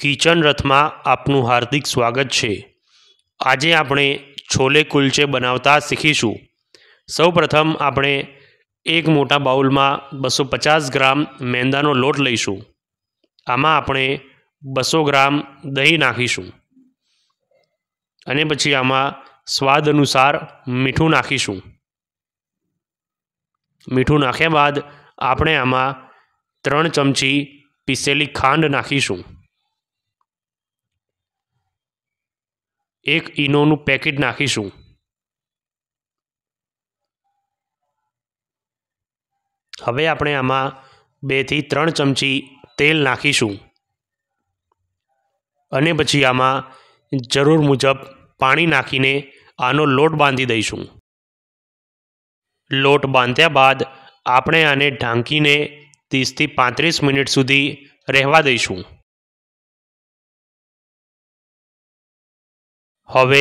kitchen રથમાં આપનું હાર્દિક સ્વાગત છે આજે આપણે છોલે કુલચે બનાવતા શીખીશું સૌપ્રથમ આપણે એક મોટા બાઉલમાં બસો પચાસ ગ્રામ મેંદાનો લોટ લઈશું આમાં આપણે બસો ગ્રામ દહીં નાખીશું અને પછી આમાં સ્વાદ અનુસાર મીઠું નાખીશું મીઠું નાખ્યા બાદ આપણે આમાં ત્રણ ચમચી પીસેલી ખાંડ નાખીશું એક ઇનોનું પેકેટ નાખીશું હવે આપણે આમાં બેથી ત્રણ ચમચી તેલ નાખીશું અને પછી આમાં જરૂર મુજબ પાણી નાખીને આનો લોટ બાંધી દઈશું લોટ બાંધ્યા બાદ આપણે આને ઢાંકીને ત્રીસથી પાંત્રીસ મિનિટ સુધી રહેવા દઈશું હવે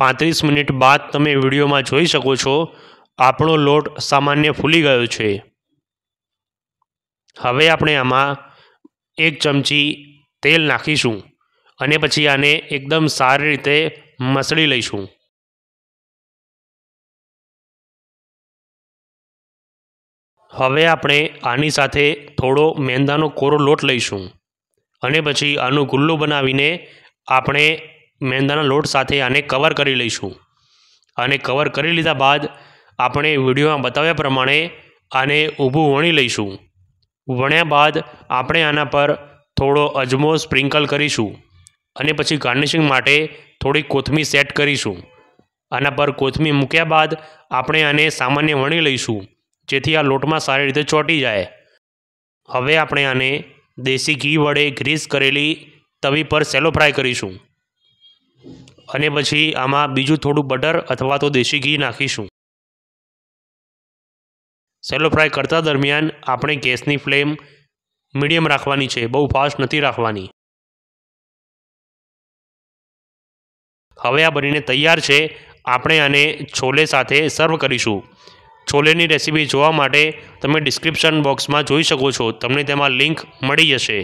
પાંત્રીસ મિનિટ બાદ તમે વિડીયોમાં જોઈ શકો છો આપણો લોટ સામાન્ય ફૂલી ગયો છે હવે આપણે આમાં એક ચમચી તેલ નાખીશું અને પછી આને એકદમ સારી રીતે મસળી લઈશું હવે આપણે આની સાથે થોડો મેંદાનો કોરો લોટ લઈશું અને પછી આનું ગુલ્લું બનાવીને આપણે મેંદાના લોટ સાથે આને કવર કરી લઈશું અને કવર કરી લીધા બાદ આપણે વિડીયોમાં બતાવ્યા પ્રમાણે આને ઊભું વણી લઈશું વણ્યા બાદ આપણે આના પર થોડો અજમો સ્પ્રિંકલ કરીશું અને પછી ગાર્નિશિંગ માટે થોડી કોથમી સેટ કરીશું આના પર કોથમી મૂક્યા બાદ આપણે આને સામાન્ય વણી લઈશું જેથી આ લોટમાં સારી રીતે ચોંટી જાય હવે આપણે આને દેશી ઘી વડે ગ્રીસ કરેલી તવી પર સેલો ફ્રાય કરીશું અને પછી આમાં બીજું થોડું બટર અથવા તો દેશી ઘી નાખીશું સેલો ફ્રાય કરતા દરમિયાન આપણે ગેસની ફ્લેમ મીડિયમ રાખવાની છે બહુ ફાસ્ટ નથી રાખવાની હવે આ બનીને તૈયાર છે આપણે આને છોલે સાથે સર્વ કરીશું છોલેની રેસીપી જોવા માટે તમે ડિસ્ક્રિપ્શન બોક્સમાં જોઈ શકો છો તમને તેમાં લિંક મળી જશે